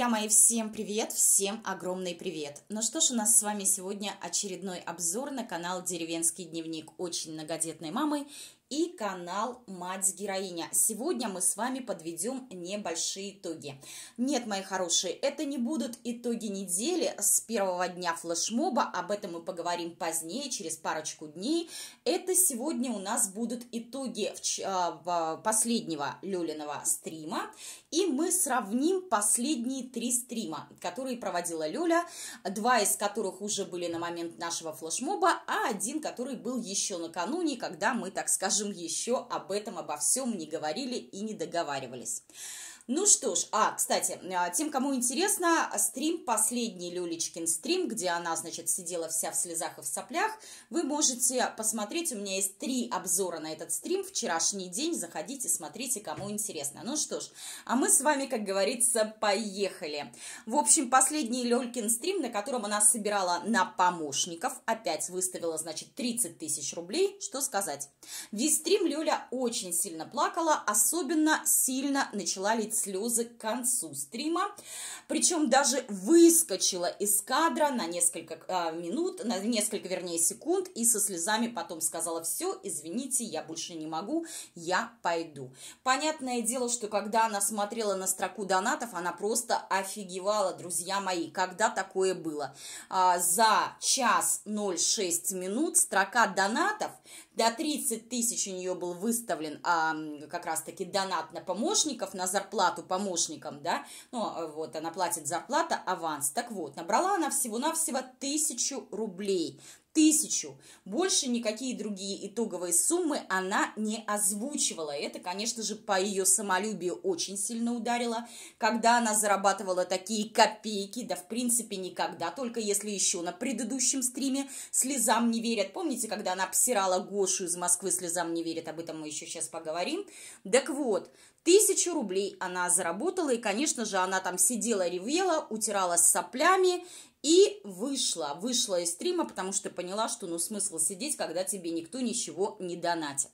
Друзья мои, всем привет, всем огромный привет! Ну что ж, у нас с вами сегодня очередной обзор на канал «Деревенский дневник» очень многодетной мамы и канал «Мать-героиня». Сегодня мы с вами подведем небольшие итоги. Нет, мои хорошие, это не будут итоги недели с первого дня флешмоба, об этом мы поговорим позднее, через парочку дней. Это сегодня у нас будут итоги а, последнего Лёлиного стрима, и мы сравним последние три стрима, которые проводила Лёля, два из которых уже были на момент нашего флешмоба, а один, который был еще накануне, когда мы, так скажем, скажем, еще об этом обо всем не говорили и не договаривались. Ну что ж, а, кстати, а, тем, кому интересно, стрим «Последний Люлечкин стрим», где она, значит, сидела вся в слезах и в соплях, вы можете посмотреть, у меня есть три обзора на этот стрим, вчерашний день, заходите, смотрите, кому интересно. Ну что ж, а мы с вами, как говорится, поехали. В общем, «Последний Люлькин стрим», на котором она собирала на помощников, опять выставила, значит, 30 тысяч рублей, что сказать. Весь стрим Лёля очень сильно плакала, особенно сильно начала лить слезы к концу стрима. Причем даже выскочила из кадра на несколько э, минут, на несколько, вернее, секунд, и со слезами потом сказала, все, извините, я больше не могу, я пойду. Понятное дело, что когда она смотрела на строку донатов, она просто офигевала, друзья мои, когда такое было. Э, за час 06 минут строка донатов до 30 тысяч у нее был выставлен а, как раз-таки донат на помощников, на зарплату помощникам, да, ну, а, вот, она платит зарплата, аванс. Так вот, набрала она всего-навсего тысячу рублей тысячу. Больше никакие другие итоговые суммы она не озвучивала. Это, конечно же, по ее самолюбию очень сильно ударило, когда она зарабатывала такие копейки, да в принципе никогда, только если еще на предыдущем стриме «Слезам не верят». Помните, когда она обсирала Гошу из Москвы «Слезам не верят», об этом мы еще сейчас поговорим. Так вот, Тысячу рублей она заработала, и, конечно же, она там сидела, ревела, утиралась соплями и вышла, вышла из стрима, потому что поняла, что ну смысл сидеть, когда тебе никто ничего не донатит.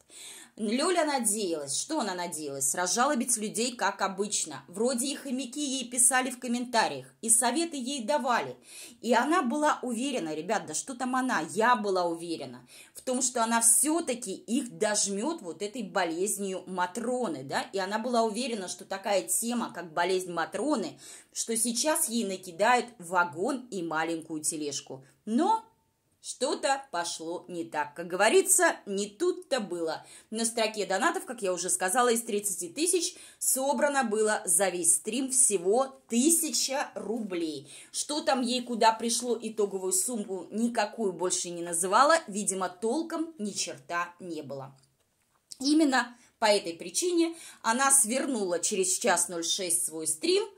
Люля надеялась. Что она надеялась? Разжалобить людей, как обычно. Вроде и хомяки ей писали в комментариях, и советы ей давали. И она была уверена, ребят, да что там она, я была уверена, в том, что она все-таки их дожмет вот этой болезнью Матроны, да? И она была уверена, что такая тема, как болезнь Матроны, что сейчас ей накидают вагон и маленькую тележку. Но что-то пошло не так. Как говорится, не тут-то было. На строке донатов, как я уже сказала, из 30 тысяч собрано было за весь стрим всего 1000 рублей. Что там ей куда пришло, итоговую сумму никакую больше не называла. Видимо, толком ни черта не было. Именно по этой причине она свернула через час 06 свой стрим –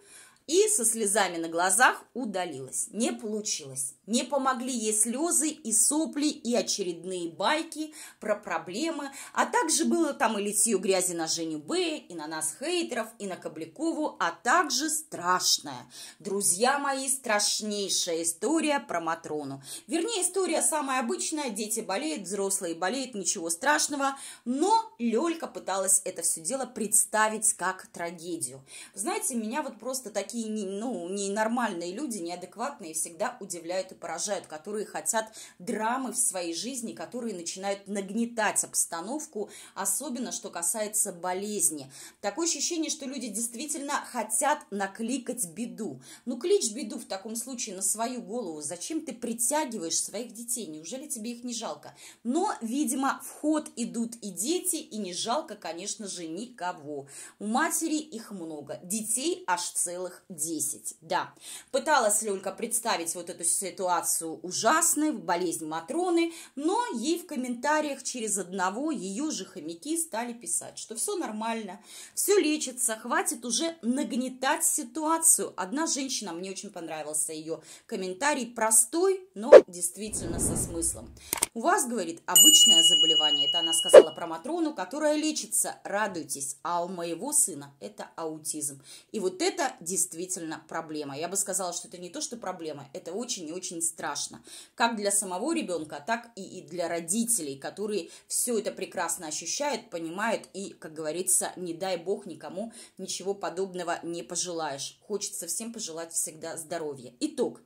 и со слезами на глазах удалилась. Не получилось. Не помогли ей слезы и сопли, и очередные байки про проблемы, а также было там и литье грязи на Женю Б, и на нас хейтеров, и на Коблякову, а также страшная, друзья мои, страшнейшая история про Матрону. Вернее, история самая обычная, дети болеют, взрослые болеют, ничего страшного, но Лёлька пыталась это все дело представить как трагедию. Знаете, меня вот просто такие такие ну, ненормальные люди, неадекватные, всегда удивляют и поражают, которые хотят драмы в своей жизни, которые начинают нагнетать обстановку, особенно что касается болезни. Такое ощущение, что люди действительно хотят накликать беду. Ну, клич беду в таком случае на свою голову. Зачем ты притягиваешь своих детей? Неужели тебе их не жалко? Но, видимо, в ход идут и дети, и не жалко, конечно же, никого. У матери их много, детей аж целых 10, да. Пыталась Ленка представить вот эту ситуацию ужасной, болезнь Матроны, но ей в комментариях через одного ее же хомяки стали писать, что все нормально, все лечится, хватит уже нагнетать ситуацию. Одна женщина, мне очень понравился ее комментарий, простой, но действительно со смыслом. У вас, говорит, обычное заболевание, это она сказала про Матрону, которая лечится, радуйтесь, а у моего сына это аутизм. И вот это действительно действительно проблема. Я бы сказала, что это не то, что проблема, это очень и очень страшно. Как для самого ребенка, так и, и для родителей, которые все это прекрасно ощущают, понимают и, как говорится, не дай бог никому ничего подобного не пожелаешь. Хочется всем пожелать всегда здоровья. Итог.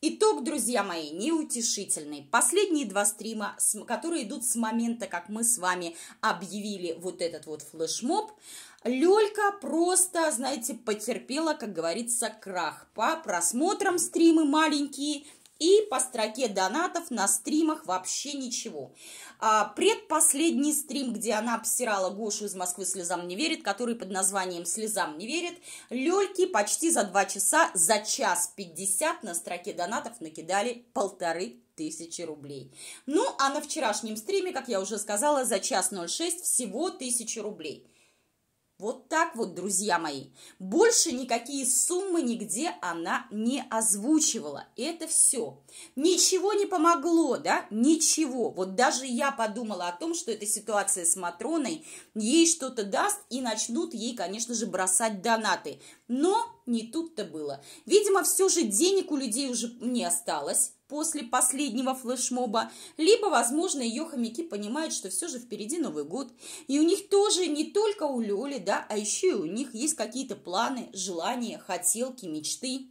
Итог, друзья мои, неутешительный. Последние два стрима, которые идут с момента, как мы с вами объявили вот этот вот флешмоб, Лёлька просто, знаете, потерпела, как говорится, крах по просмотрам стримы маленькие и по строке донатов на стримах вообще ничего. А предпоследний стрим, где она обсирала Гошу из Москвы «Слезам не верит», который под названием «Слезам не верит», Лёльки почти за два часа, за час пятьдесят на строке донатов накидали полторы тысячи рублей. Ну, а на вчерашнем стриме, как я уже сказала, за час 06 всего тысячи рублей – вот так вот, друзья мои. Больше никакие суммы нигде она не озвучивала. Это все. Ничего не помогло, да? Ничего. Вот даже я подумала о том, что эта ситуация с Матроной ей что-то даст и начнут ей, конечно же, бросать донаты. Но не тут-то было. Видимо, все же денег у людей уже не осталось после последнего флешмоба, либо, возможно, ее хомяки понимают, что все же впереди Новый год, и у них тоже не только у Лёли, да, а еще и у них есть какие-то планы, желания, хотелки, мечты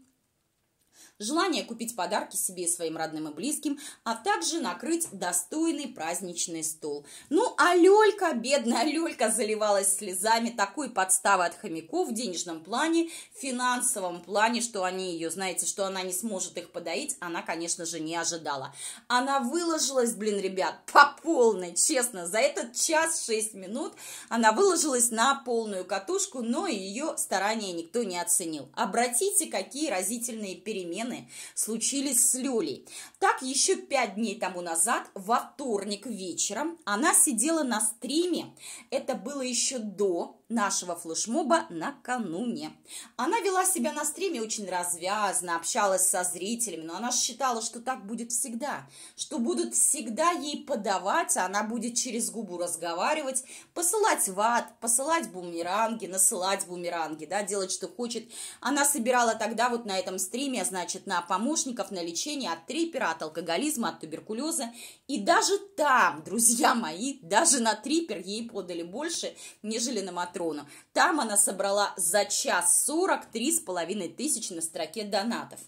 желание купить подарки себе и своим родным и близким, а также накрыть достойный праздничный стол. Ну, а Лёлька, бедная Лёлька, заливалась слезами такой подставы от хомяков в денежном плане, в финансовом плане, что они ее, знаете, что она не сможет их подоить, она, конечно же, не ожидала. Она выложилась, блин, ребят, по полной, честно, за этот час 6 минут она выложилась на полную катушку, но ее старания никто не оценил. Обратите, какие разительные перемены измены случились с Лёлей. Так, еще пять дней тому назад, во вторник вечером, она сидела на стриме. Это было еще до нашего флешмоба накануне. Она вела себя на стриме очень развязно, общалась со зрителями, но она считала, что так будет всегда, что будут всегда ей подавать, а она будет через губу разговаривать, посылать ват, посылать бумеранги, насылать бумеранги, да, делать, что хочет. Она собирала тогда вот на этом стриме, значит, на помощников, на лечение от трипера, от алкоголизма, от туберкулеза. И даже там, друзья мои, даже на трипер ей подали больше, нежели на мотор трону. Там она собрала за час сорок три с половиной тысячи на строке донатов.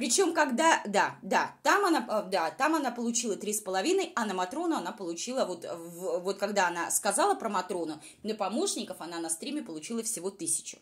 Причем, когда, да, да, там она, э, да, там она получила 3,5, а на Матрону она получила, вот, э, в, вот когда она сказала про Матрону, на помощников она на стриме получила всего тысячу.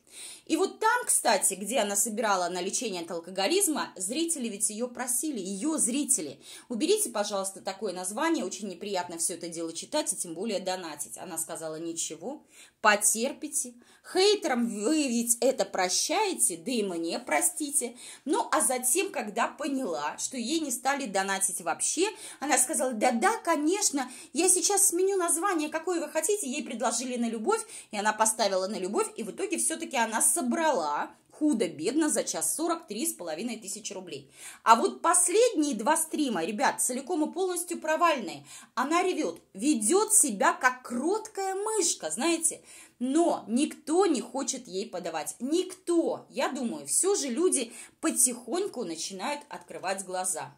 И вот там, кстати, где она собирала на лечение от алкоголизма, зрители ведь ее просили, ее зрители. Уберите, пожалуйста, такое название, очень неприятно все это дело читать и тем более донатить. Она сказала, ничего, потерпите, Хейтерам вы ведь это прощаете, да и мне простите. Ну, а затем, когда поняла, что ей не стали донатить вообще, она сказала, да-да, конечно, я сейчас сменю название, какое вы хотите. Ей предложили на любовь, и она поставила на любовь, и в итоге все-таки она собрала худо-бедно за час сорок три с половиной тысячи рублей. А вот последние два стрима, ребят, целиком и полностью провальные. Она ревет, ведет себя как кроткая мышка, знаете, но никто не хочет ей подавать. Никто. Я думаю, все же люди потихоньку начинают открывать глаза.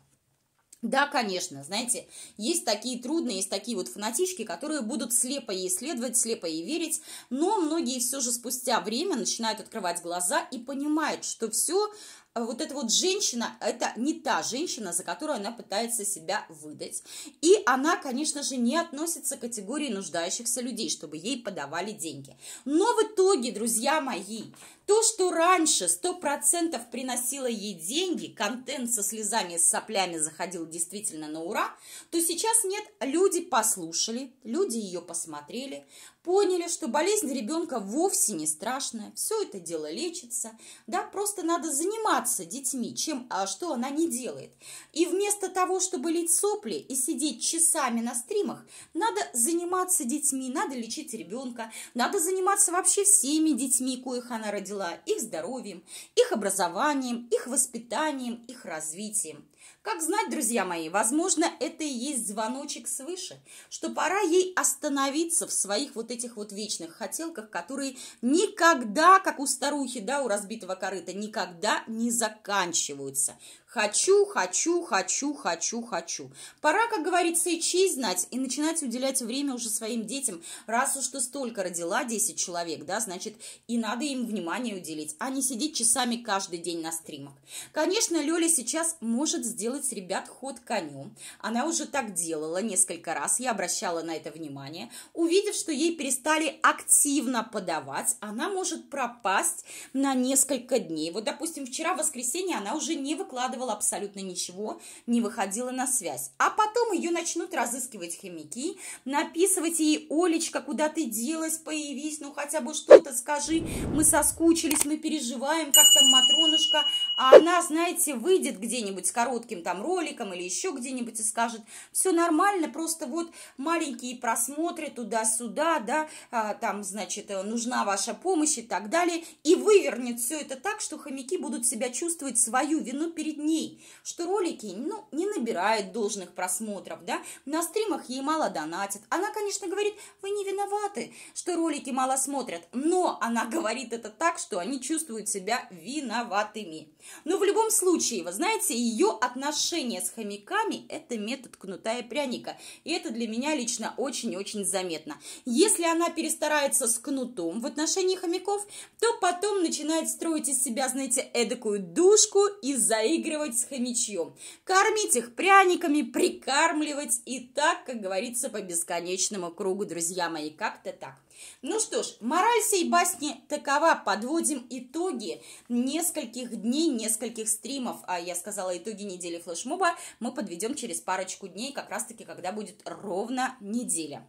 Да, конечно, знаете, есть такие трудные, есть такие вот фанатички, которые будут слепо ей следовать, слепо ей верить, но многие все же спустя время начинают открывать глаза и понимают, что все, а, вот эта вот женщина, это не та женщина, за которую она пытается себя выдать. И она, конечно же, не относится к категории нуждающихся людей, чтобы ей подавали деньги. Но в итоге, друзья мои, то, что раньше 100% приносило ей деньги, контент со слезами и соплями заходил действительно на ура, то сейчас нет. Люди послушали, люди ее посмотрели, поняли, что болезнь ребенка вовсе не страшная, все это дело лечится, да, просто надо заниматься детьми, чем, а что она не делает. И вместо того, чтобы лить сопли и сидеть часами на стримах, надо заниматься детьми, надо лечить ребенка, надо заниматься вообще всеми детьми, коих она родила, дела их здоровьем, их образованием, их воспитанием, их развитием. Как знать, друзья мои, возможно, это и есть звоночек свыше, что пора ей остановиться в своих вот этих вот вечных хотелках, которые никогда, как у старухи, да, у разбитого корыта, никогда не заканчиваются. Хочу, хочу, хочу, хочу, хочу. Пора, как говорится, и честь знать, и начинать уделять время уже своим детям. Раз уж ты столько родила, 10 человек, да, значит, и надо им внимание уделить, а не сидеть часами каждый день на стримах. Конечно, Лёля сейчас может сделать с ребят ход конем. Она уже так делала несколько раз, я обращала на это внимание. Увидев, что ей перестали активно подавать, она может пропасть на несколько дней. Вот, допустим, вчера в воскресенье она уже не выкладывала делала абсолютно ничего, не выходила на связь. А потом ее начнут разыскивать хомяки, написывать ей, Олечка, куда ты делась, появись, ну хотя бы что-то скажи, мы соскучились, мы переживаем, как там Матронушка, а она, знаете, выйдет где-нибудь с коротким там роликом или еще где-нибудь и скажет, все нормально, просто вот маленькие просмотры туда-сюда, да, а, там, значит, э, нужна ваша помощь и так далее, и вывернет все это так, что хомяки будут себя чувствовать свою вину перед ним ней, что ролики, ну, не набирают должных просмотров, да, на стримах ей мало донатят. Она, конечно, говорит, вы не виноваты, что ролики мало смотрят, но она говорит это так, что они чувствуют себя виноватыми. Но в любом случае, вы знаете, ее отношение с хомяками – это метод кнута и пряника, и это для меня лично очень-очень заметно. Если она перестарается с кнутом в отношении хомяков, то потом начинает строить из себя, знаете, эдакую душку и заигрывать подкармливать с хомячьем, кормить их пряниками, прикармливать и так, как говорится, по бесконечному кругу, друзья мои, как-то так. Ну что ж, мораль сей басни такова. Подводим итоги нескольких дней, нескольких стримов. А я сказала итоги недели флешмоба. Мы подведем через парочку дней, как раз-таки, когда будет ровно неделя.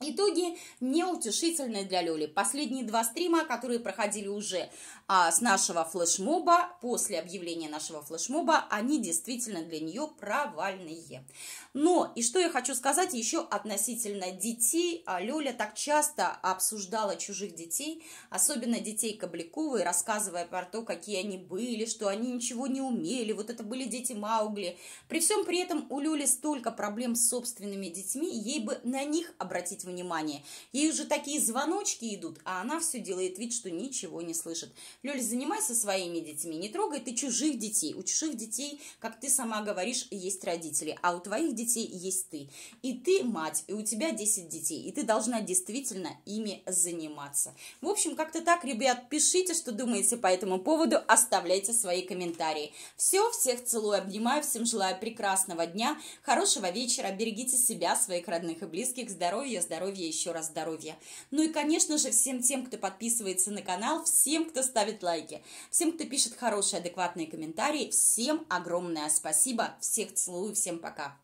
Итоги неутешительные для Лёли. Последние два стрима, которые проходили уже а, с нашего флешмоба, после объявления нашего флешмоба, они действительно для нее провальные. Но, и что я хочу сказать еще относительно детей. А, Лёля так часто обсуждала чужих детей, особенно детей Кобляковой, рассказывая про то, какие они были, что они ничего не умели, вот это были дети Маугли. При всем при этом у Лёли столько проблем с собственными детьми, ей бы на них обратить обратить внимание. Ей уже такие звоночки идут, а она все делает вид, что ничего не слышит. Лёля, занимайся своими детьми, не трогай ты чужих детей. У чужих детей, как ты сама говоришь, есть родители, а у твоих детей есть ты. И ты мать, и у тебя 10 детей, и ты должна действительно ими заниматься. В общем, как-то так, ребят, пишите, что думаете по этому поводу, оставляйте свои комментарии. Все, всех целую, обнимаю, всем желаю прекрасного дня, хорошего вечера, берегите себя, своих родных и близких, здоровья, здоровья здоровья, еще раз здоровья. Ну и, конечно же, всем тем, кто подписывается на канал, всем, кто ставит лайки, всем, кто пишет хорошие, адекватные комментарии, всем огромное спасибо. Всех целую, всем пока.